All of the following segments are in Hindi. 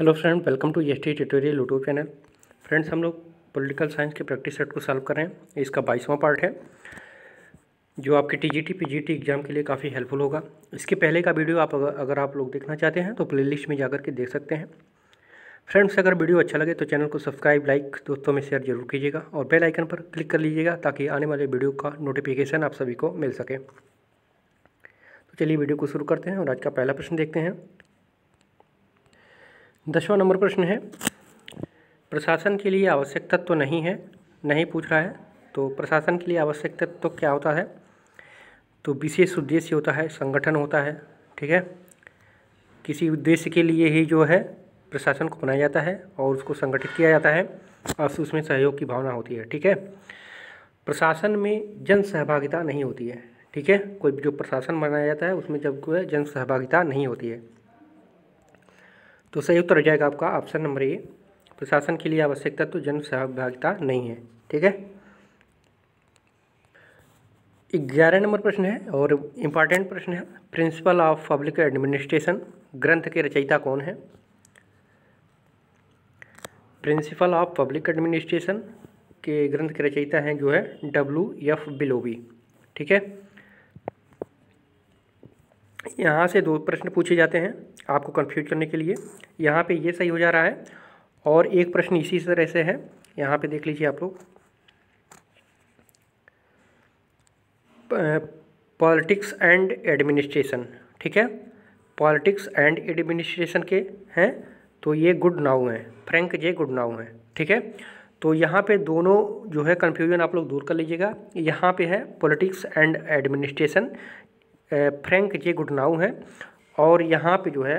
hello friend welcome to S e T tutorial YouTube channel friends हम लोग पॉलिटिकल साइंस के प्रैक्टिस सेट को सॉल्व कर रहे हैं इसका बाईसवां पार्ट है जो आपके T G T P G T exam के लिए काफ़ी हेल्पफुल होगा इसके पहले का वीडियो आप अगर, आप लोग देखना चाहते हैं तो प्लेलिस्ट में जाकर के देख सकते हैं फ्रेंड्स अगर वीडियो अच्छा लगे तो चैनल को सब्सक्राइब लाइक दोस्तों में शेयर जरूर कीजिएगा और बेल आइकन पर क्लिक कर लीजिएगा ताकि आने वाले वीडियो का नोटिफिकेशन आप सभी को मिल सके तो चलिए वीडियो को शुरू करते हैं और आज का पहला प्रश्न देखते हैं दसवां नंबर प्रश्न है प्रशासन के लिए आवश्यक तत्व तो नहीं है नहीं पूछ रहा है तो प्रशासन के लिए आवश्यक तत्व तो क्या होता है तो विशेष उद्देश्य होता है संगठन होता है ठीक है किसी उद्देश्य के लिए ही जो है प्रशासन को बनाया जाता है और उसको संगठित किया जाता है और उसमें सहयोग की भावना होती है ठीक है प्रशासन में जन सहभागिता नहीं होती है ठीक है कोई जो प्रशासन बनाया जाता है उसमें जब जन सहभागिता नहीं होती है तो सही उत्तर हो जाएगा आपका ऑप्शन नंबर ए प्रशासन के लिए आवश्यकता तो जन सहभागिता नहीं है ठीक है ग्यारह नंबर प्रश्न है और इम्पॉर्टेंट प्रश्न है प्रिंसिपल ऑफ पब्लिक एडमिनिस्ट्रेशन ग्रंथ के रचयिता कौन है प्रिंसिपल ऑफ पब्लिक एडमिनिस्ट्रेशन के ग्रंथ के रचयिता हैं जो है डब्ल्यू एफ बिलोबी ठीक है यहाँ से दो प्रश्न पूछे जाते हैं आपको कन्फ्यूज करने के लिए यहाँ पे ये सही हो जा रहा है और एक प्रश्न इसी तरह से है यहाँ पे देख लीजिए आप लोग पॉलिटिक्स एंड एडमिनिस्ट्रेशन ठीक है पॉलिटिक्स एंड एडमिनिस्ट्रेशन के हैं तो ये गुड नाउ हैं फ्रैंक जे गुड नाउ हैं ठीक है तो यहाँ पे दोनों जो है कन्फ्यूजन आप लोग दूर कर लीजिएगा यहाँ पे है politics and administration Frank J Goodnow हैं और यहाँ पे जो है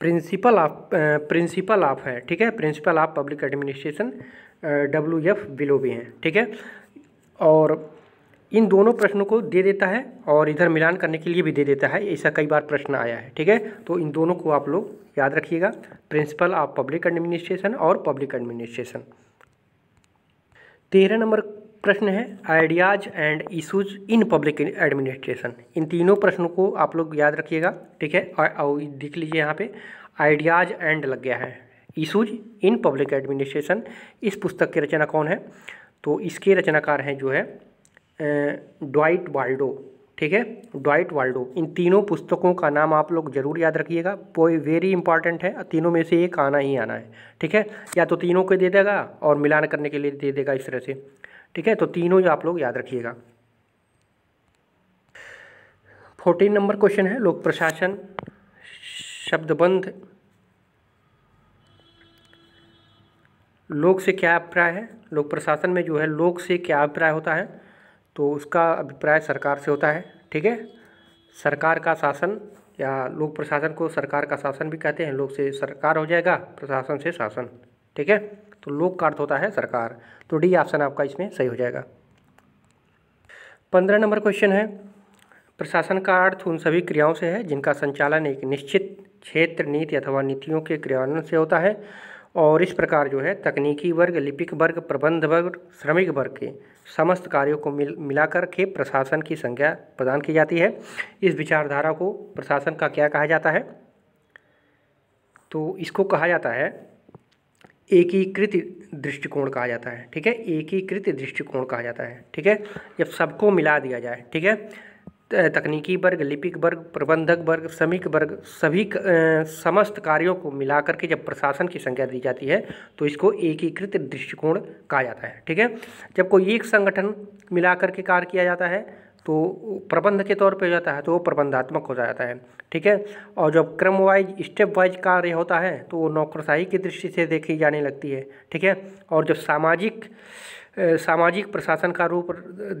प्रिंसिपल ऑफ प्रिंसिपल ऑफ है ठीक है principle of public administration W F बिलो भी हैं ठीक है और इन दोनों प्रश्नों को दे देता है और इधर मिलान करने के लिए भी दे देता है ऐसा कई बार प्रश्न आया है ठीक है तो इन दोनों को आप लोग याद रखिएगा प्रिंसिपल ऑफ पब्लिक एडमिनिस्ट्रेशन और पब्लिक एडमिनिस्ट्रेशन तेरह नंबर प्रश्न है ideas and issues in public administration इन तीनों प्रश्नों को आप लोग याद रखिएगा ठीक है और, देख लीजिए यहाँ पे आइडियाज़ एंड लग गया है इशूज इन पब्लिक एडमिनिस्ट्रेशन इस पुस्तक की रचना कौन है तो इसके रचनाकार हैं जो है ड्वाइट वाल्डो ठीक है डॉइट वाल्डो इन तीनों पुस्तकों का नाम आप लोग जरूर याद रखिएगा वो वेरी इंपॉर्टेंट है तीनों में से एक आना ही आना है ठीक है या तो तीनों को दे देगा और मिलान करने के लिए दे देगा इस तरह से ठीक है तो तीनों आप लोग याद रखिएगा फोर्टीन नंबर क्वेश्चन है लोक प्रशासन शब्दबंध लोक से क्या अभिप्राय है लोक प्रशासन में जो है लोक से क्या अभिप्राय होता है तो उसका अभिप्राय सरकार से होता है ठीक है सरकार का शासन या लोक प्रशासन को सरकार का शासन भी कहते हैं लोक से सरकार हो जाएगा प्रशासन से शासन ठीक है तो लोक का अर्थ होता है सरकार तो डी ऑप्शन आपका इसमें सही हो जाएगा पंद्रह नंबर क्वेश्चन है प्रशासन का अर्थ उन सभी क्रियाओं से है जिनका संचालन एक निश्चित क्षेत्र नीति अथवा नीतियों के क्रियान्वयन से होता है और इस प्रकार जो है तकनीकी वर्ग लिपिक वर्ग प्रबंध वर्ग श्रमिक वर्ग के समस्त कार्यों को मिल मिलाकर के प्रशासन की संज्ञा प्रदान की जाती है इस विचारधारा को प्रशासन का क्या कहा जाता है तो इसको कहा जाता है एकीकृत दृष्टिकोण कहा जाता है ठीक है एकीकृत दृष्टिकोण कहा जाता है ठीक है जब सबको मिला दिया जाए ठीक है तकनीकी वर्ग लिपिक वर्ग प्रबंधक वर्ग श्रमिक वर्ग सभी समस्त कार्यों को मिला करके जब प्रशासन की संख्या दी जाती है तो इसको एकीकृत दृष्टिकोण कहा जाता है ठीक है जब कोई एक संगठन मिला करके कार्य किया जाता है तो प्रबंध के तौर पे हो जाता है तो वो प्रबंधात्मक हो जाता है ठीक है और जब क्रम वाइज स्टेप वाइज कार्य होता है तो वो नौकरशाही की दृष्टि से देखी जाने लगती है ठीक है और जब सामाजिक सामाजिक प्रशासन का रूप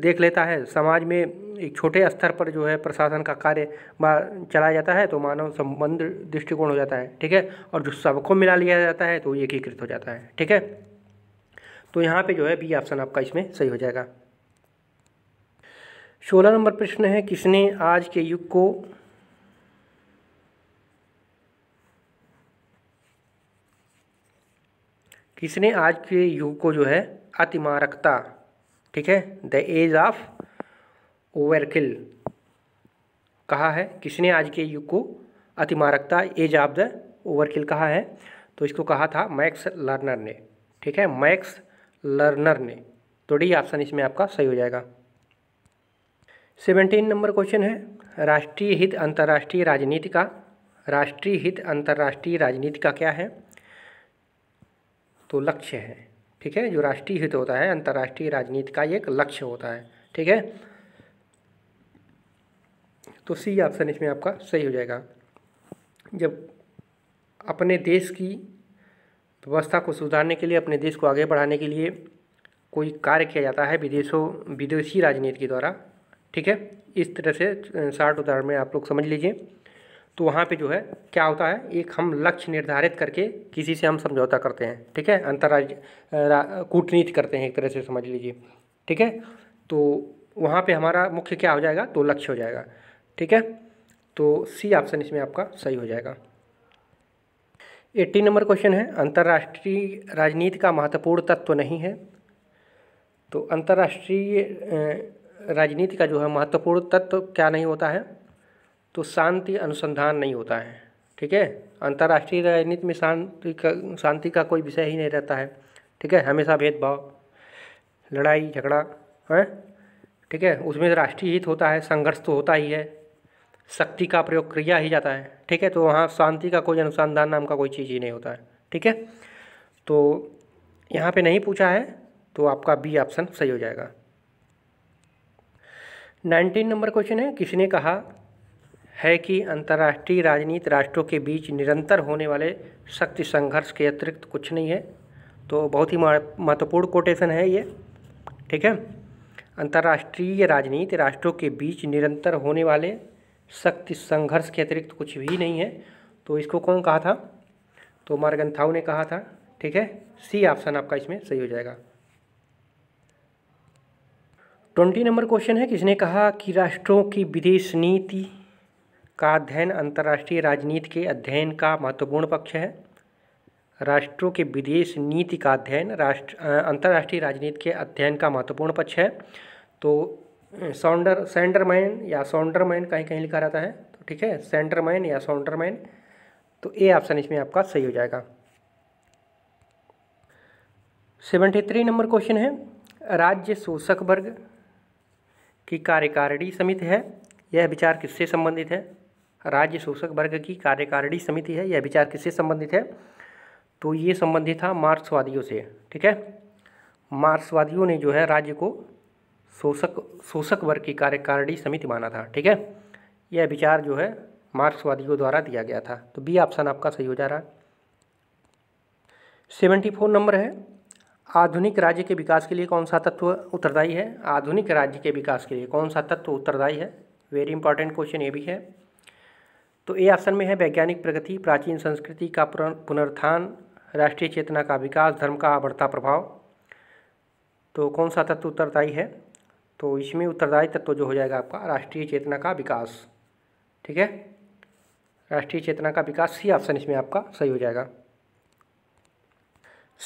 देख लेता है समाज में एक छोटे स्तर पर जो है प्रशासन का कार्य चलाया जाता है तो मानव संबंध दृष्टिकोण हो जाता है ठीक है और जो सबको मिला लिया जाता है तो एकीकृत हो जाता है ठीक है तो यहाँ पे जो है बी ऑप्शन आपका इसमें सही हो जाएगा सोलह नंबर प्रश्न है किसने आज के युग को किसने आज के युग को जो है अतिमारकता ठीक है द एज ऑफ ओवरकिल कहा है किसने आज के युग को अतिमारकता एज ऑफ द ओवरकिल कहा है तो इसको कहा था मैक्स लर्नर ने ठीक है मैक्स लर्नर ने तो डी ऑप्शन इसमें आपका सही हो जाएगा सेवेंटीन नंबर क्वेश्चन है राष्ट्रीय हित अंतर्राष्ट्रीय राजनीति का राष्ट्रीय हित अंतर्राष्ट्रीय राजनीति का क्या है तो लक्ष्य है ठीक है जो राष्ट्रीय हित होता है अंतर्राष्ट्रीय राजनीति का एक लक्ष्य होता है ठीक है तो सी ऑप्शन इसमें आपका सही हो जाएगा जब अपने देश की व्यवस्था को सुधारने के लिए अपने देश को आगे बढ़ाने के लिए कोई कार्य किया जाता है विदेशों विदेशी राजनीति के द्वारा ठीक है इस तरह से साठ उदाहरण में आप लोग समझ लीजिए तो वहाँ पे जो है क्या होता है एक हम लक्ष्य निर्धारित करके किसी से हम समझौता करते हैं ठीक है अंतर्राज्य कूटनीति करते हैं एक तरह से समझ लीजिए ठीक है तो वहाँ पे हमारा मुख्य क्या हो जाएगा तो लक्ष्य हो जाएगा ठीक है तो सी ऑप्शन इसमें आपका सही हो जाएगा एट्टी नंबर क्वेश्चन है अंतर्राष्ट्रीय राजनीति का महत्वपूर्ण तत्व नहीं है तो अंतर्राष्ट्रीय राजनीति का जो है महत्वपूर्ण तत्व क्या नहीं होता है तो शांति अनुसंधान नहीं होता है ठीक है अंतर्राष्ट्रीय राजनीति में शांति का शांति का कोई विषय ही नहीं रहता है ठीक है हमेशा भेदभाव लड़ाई झगड़ा है ठीक है उसमें तो राष्ट्रीय हित होता है संघर्ष तो होता ही है शक्ति का प्रयोग क्रिया ही जाता है ठीक है तो वहाँ शांति का कोई अनुसंधान नाम का कोई चीज़ ही नहीं होता है ठीक है तो यहाँ पे नहीं पूछा है तो आपका बी ऑप्शन सही हो जाएगा नाइनटीन नंबर क्वेश्चन है किसने कहा है कि अंतर्राष्ट्रीय राजनीति राष्ट्रों के बीच निरंतर होने वाले शक्ति संघर्ष के अतिरिक्त कुछ नहीं है तो बहुत ही महत्वपूर्ण कोटेशन है ये ठीक है अंतर्राष्ट्रीय राजनीति राष्ट्रों के बीच निरंतर होने वाले शक्ति संघर्ष के अतिरिक्त कुछ भी नहीं है तो इसको कौन कहा था तो मार्गन ने कहा था ठीक है सी ऑप्शन आपका इसमें सही हो जाएगा ट्वेंटी नंबर क्वेश्चन है किसने कहा कि राष्ट्रों की विदेश नीति का अध्ययन अंतर्राष्ट्रीय राजनीति के अध्ययन का महत्वपूर्ण पक्ष है राष्ट्रों के विदेश नीति का अध्ययन राष्ट्र अंतर्राष्ट्रीय राजनीति के अध्ययन का महत्वपूर्ण पक्ष है तो सौंडर सेंडरमैन या सौंडरमैन कहीं कहीं लिखा रहता है तो ठीक है सेंडरमैन या सौंडरमैन तो ए ऑप्शन इसमें आपका सही हो जाएगा सेवेंटी थ्री नंबर क्वेश्चन है राज्य शोषक वर्ग की कार्यकारिणी समिति है यह विचार किससे संबंधित है राज्य शोषक वर्ग की कार्यकारिणी समिति है यह विचार किससे संबंधित है तो ये संबंधित था मार्क्सवादियों से ठीक है मार्क्सवादियों ने जो है राज्य को शोषक शोषक वर्ग की कार्यकारिणी समिति माना था ठीक है यह विचार जो है मार्क्सवादियों द्वारा दिया गया था तो बी ऑप्शन आपका सही हो जा रहा है सेवेंटी फोर नंबर है आधुनिक राज्य के विकास के लिए कौन सा तत्व उत्तरदायी है आधुनिक राज्य के विकास के लिए कौन सा तत्व उत्तरदायी है वेरी इंपॉर्टेंट क्वेश्चन ये भी है तो ए ऑप्शन में है वैज्ञानिक प्रगति प्राचीन संस्कृति का पुनर्थान राष्ट्रीय चेतना का विकास धर्म का बढ़ता प्रभाव तो कौन सा तत्व उत्तरदायी है तो इसमें उत्तरदायी तत्व जो हो जाएगा आपका राष्ट्रीय चेतना का विकास ठीक है राष्ट्रीय चेतना का विकास सी ऑप्शन इसमें आपका सही हो जाएगा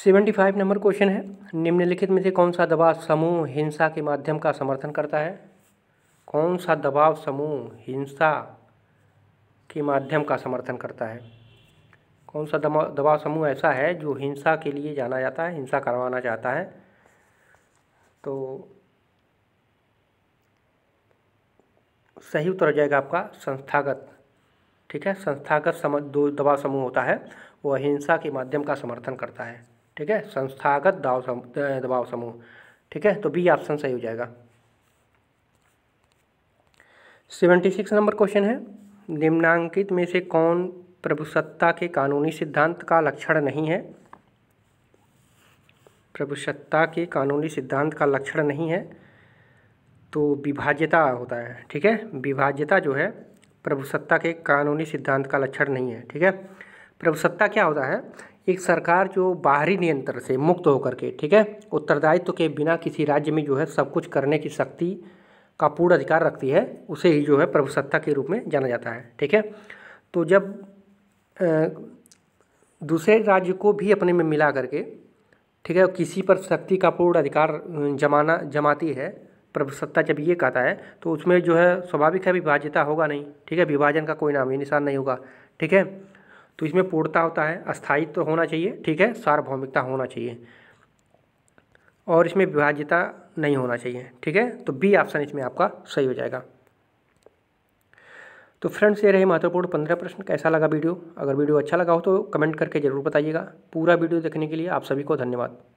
सेवेंटी फाइव नंबर क्वेश्चन है निम्नलिखित में से कौन सा दबाव समूह हिंसा के माध्यम का समर्थन करता है कौन सा दबाव समूह हिंसा के माध्यम का समर्थन करता है कौन सा दबाव समूह ऐसा है जो हिंसा के लिए जाना जाता है हिंसा करवाना चाहता है तो सही उत्तर हो जाएगा आपका संस्थागत ठीक है संस्थागत सम दो दबाव समूह होता है वह अहिंसा के माध्यम का समर्थन करता है ठीक है संस्थागत दाव दबाव समूह ठीक है तो बी ऑप्शन सही हो जाएगा सेवेंटी सिक्स नंबर क्वेश्चन है निम्नांकित में से कौन प्रभुसत्ता के कानूनी सिद्धांत का लक्षण नहीं है प्रभुसत्ता के कानूनी सिद्धांत का लक्षण नहीं है तो विभाज्यता होता है ठीक है विभाज्यता जो है प्रभुसत्ता के कानूनी सिद्धांत का लक्षण नहीं है ठीक है प्रभुसत्ता क्या होता है एक सरकार जो बाहरी नियंत्रण से मुक्त होकर के ठीक है उत्तरदायित्व के बिना किसी राज्य में जो है सब कुछ करने की शक्ति का पूर्ण अधिकार रखती है उसे ही जो है प्रभुसत्ता के रूप में जाना जाता है ठीक है तो जब दूसरे राज्य को भी अपने में मिला करके ठीक है किसी पर शक्ति का पूर्ण अधिकार जमाना जमाती है प्रभुसत्ता जब ये कहता है तो उसमें जो है स्वाभाविक है विभाज्यता होगा नहीं ठीक है विभाजन का कोई नाम ही निशान नहीं होगा ठीक है तो इसमें पूर्णता होता है अस्थायित्व तो होना चाहिए ठीक है सार्वभौमिकता होना चाहिए और इसमें विभाज्यता नहीं होना चाहिए ठीक है तो बी ऑप्शन इसमें आपका सही हो जाएगा तो फ्रेंड्स ये रहे महत्वपूर्ण पंद्रह प्रश्न कैसा लगा वीडियो अगर वीडियो अच्छा लगा हो तो कमेंट करके ज़रूर बताइएगा पूरा वीडियो देखने के लिए आप सभी को धन्यवाद